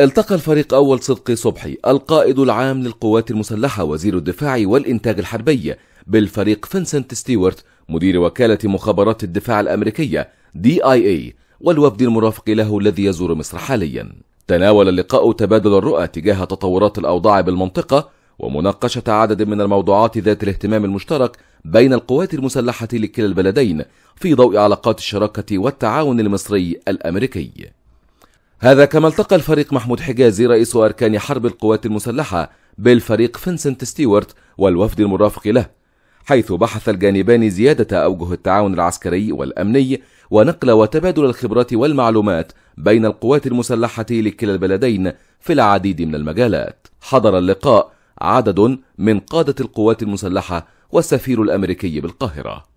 التقى الفريق أول صدقي صبحي القائد العام للقوات المسلحة وزير الدفاع والإنتاج الحربي بالفريق فنسنت ستيوارت مدير وكالة مخابرات الدفاع الأمريكية دي آي اي والوفد المرافق له الذي يزور مصر حاليا تناول اللقاء تبادل الرؤى تجاه تطورات الأوضاع بالمنطقة ومناقشة عدد من الموضوعات ذات الاهتمام المشترك بين القوات المسلحة لكلا البلدين في ضوء علاقات الشراكة والتعاون المصري الأمريكي هذا كما التقى الفريق محمود حجازي رئيس أركان حرب القوات المسلحة بالفريق فنسنت ستيوارت والوفد المرافق له حيث بحث الجانبان زيادة أوجه التعاون العسكري والأمني ونقل وتبادل الخبرات والمعلومات بين القوات المسلحة لكلا البلدين في العديد من المجالات حضر اللقاء عدد من قادة القوات المسلحة والسفير الأمريكي بالقاهرة